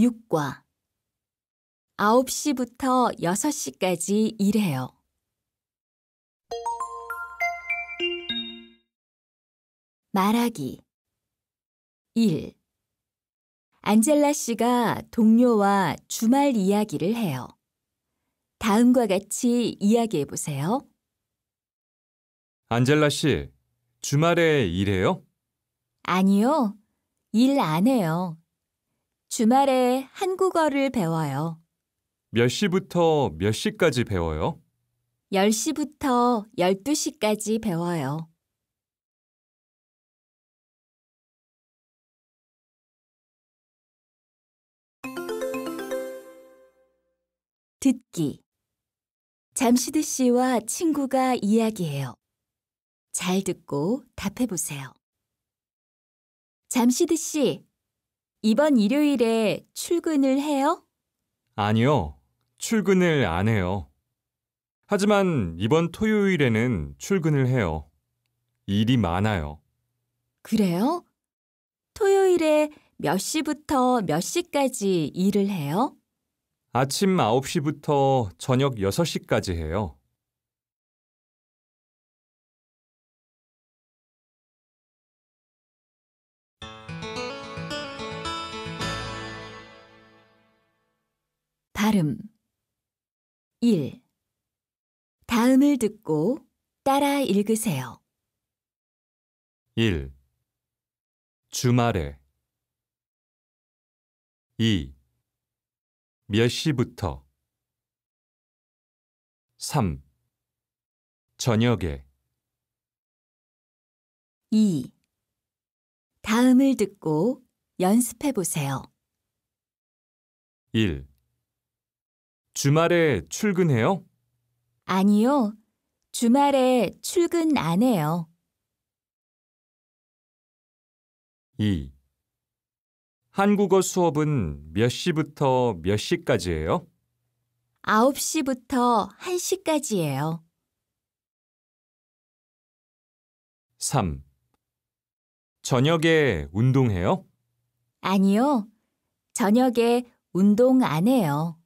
6과 9시부터 6시까지 일해요. 말하기 1. 안젤라 씨가 동료와 주말 이야기를 해요. 다음과 같이 이야기해 보세요. 안젤라 씨, 주말에 일해요? 아니요, 일 안 해요. 주말에 한국어를 배워요. 몇 시부터 몇 시까지 배워요? 10시부터 12시까지 배워요. 듣기 잠시드 씨와 친구가 이야기해요. 잘 듣고 답해보세요. 잠시드 씨, 이번 일요일에 출근을 해요? 아니요. 출근을 안 해요. 하지만 이번 토요일에는 출근을 해요. 일이 많아요. 그래요? 토요일에 몇 시부터 몇 시까지 일을 해요? 아침 9시부터 저녁 6시까지 해요. 발음 1. 다음을 듣고 따라 읽으세요. 1. 주말에 2. 몇 시부터 3. 저녁에 2. 다음을 듣고 연습해 보세요. 1. 주말에 출근해요? 아니요. 주말에 출근 안 해요. 2. 한국어 수업은 몇 시부터 몇 시까지예요? 9시부터 1시까지예요. 3. 저녁에 운동해요? 아니요. 저녁에 운동 안 해요.